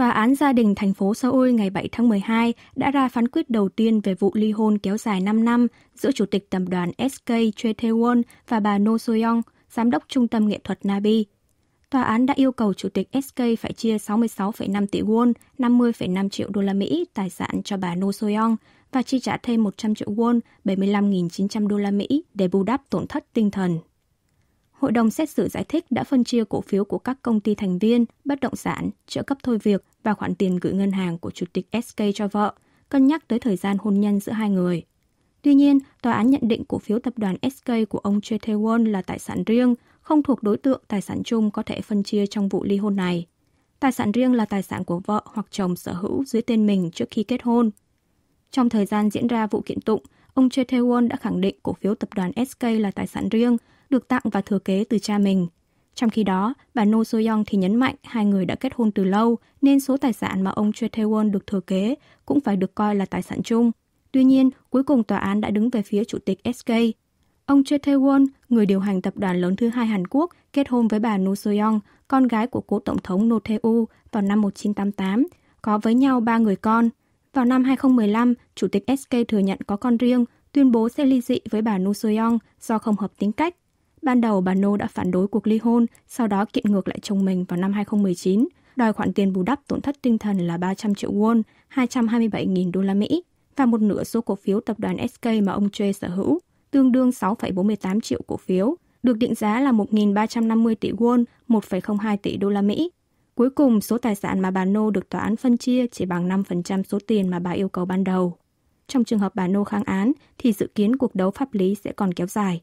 Tòa án gia đình thành phố Seoul ngày 7 tháng 12 đã ra phán quyết đầu tiên về vụ ly hôn kéo dài 5 năm giữa chủ tịch tập đoàn SK Choi tae và bà No Soyoung, giám đốc trung tâm nghệ thuật Nabi. Tòa án đã yêu cầu chủ tịch SK phải chia 66,5 tỷ won, 50,5 triệu đô la Mỹ tài sản cho bà No Soyoung và chi trả thêm 100 triệu won, 75.900 đô la Mỹ để bù đắp tổn thất tinh thần. Hội đồng xét xử giải thích đã phân chia cổ phiếu của các công ty thành viên, bất động sản, trợ cấp thôi việc và khoản tiền gửi ngân hàng của chủ tịch SK cho vợ, cân nhắc tới thời gian hôn nhân giữa hai người. Tuy nhiên, tòa án nhận định cổ phiếu tập đoàn SK của ông Choi Tae-won là tài sản riêng, không thuộc đối tượng tài sản chung có thể phân chia trong vụ ly hôn này. Tài sản riêng là tài sản của vợ hoặc chồng sở hữu dưới tên mình trước khi kết hôn. Trong thời gian diễn ra vụ kiện tụng, ông Choi Tae-won đã khẳng định cổ phiếu tập đoàn SK là tài sản riêng, được tặng và thừa kế từ cha mình. Trong khi đó, bà No So-young thì nhấn mạnh hai người đã kết hôn từ lâu nên số tài sản mà ông Choi Tae-won được thừa kế cũng phải được coi là tài sản chung. Tuy nhiên, cuối cùng tòa án đã đứng về phía chủ tịch SK. Ông Choi Tae-won, người điều hành tập đoàn lớn thứ hai Hàn Quốc, kết hôn với bà No So-young, con gái của cố tổng thống No Tae-u vào năm 1988, có với nhau ba người con. Vào năm 2015, chủ tịch SK thừa nhận có con riêng tuyên bố sẽ ly dị với bà No Soyoung do không hợp tính cách. Ban đầu bà No đã phản đối cuộc ly hôn, sau đó kiện ngược lại chồng mình vào năm 2019, đòi khoản tiền bù đắp tổn thất tinh thần là 300 triệu won, 227.000 đô la Mỹ và một nửa số cổ phiếu tập đoàn SK mà ông Choi sở hữu, tương đương 6,48 triệu cổ phiếu, được định giá là 1.350 tỷ won, 1,02 tỷ đô la Mỹ. Cuối cùng, số tài sản mà bà Nô được tòa án phân chia chỉ bằng 5% số tiền mà bà yêu cầu ban đầu. Trong trường hợp bà Nô kháng án thì dự kiến cuộc đấu pháp lý sẽ còn kéo dài.